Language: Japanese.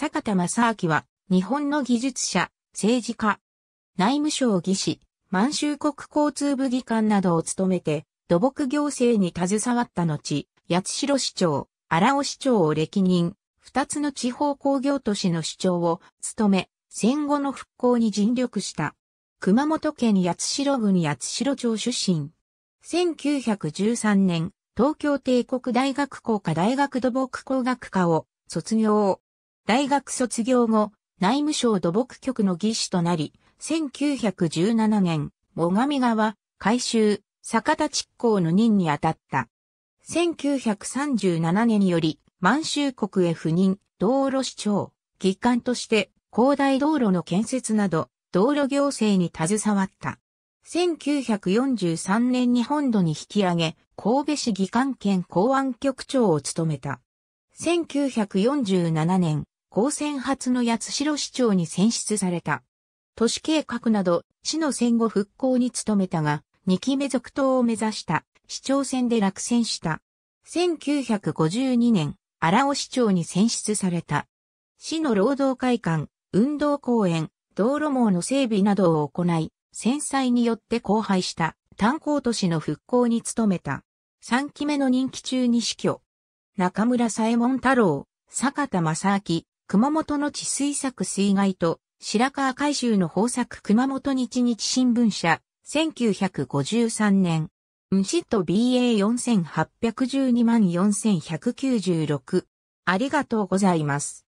坂田正明は、日本の技術者、政治家、内務省技師、満州国交通部議官などを務めて、土木行政に携わった後、八代市長、荒尾市長を歴任、二つの地方工業都市の市長を務め、戦後の復興に尽力した。熊本県八代郡八代町出身。1913年、東京帝国大学工科大学土木工学科を卒業。大学卒業後、内務省土木局の技師となり、1917年、最上川、改修、坂田築工の任に当たった。1937年より、満州国へ赴任、道路市長、議官として、広大道路の建設など、道路行政に携わった。1943年に本土に引き上げ、神戸市議官兼公安局長を務めた。1947年、高専初の八代市長に選出された。都市計画など、市の戦後復興に努めたが、2期目続投を目指した市長選で落選した。1952年、荒尾市長に選出された。市の労働会館、運動公園、道路網の整備などを行い、戦災によって荒廃した炭鉱都市の復興に努めた。3期目の任期中に死去。中村左衛門太郎、坂田正明、熊本の地水作水害と、白川海舟の豊作熊本日日新聞社、1953年。ムシット BA4812 4196。ありがとうございます。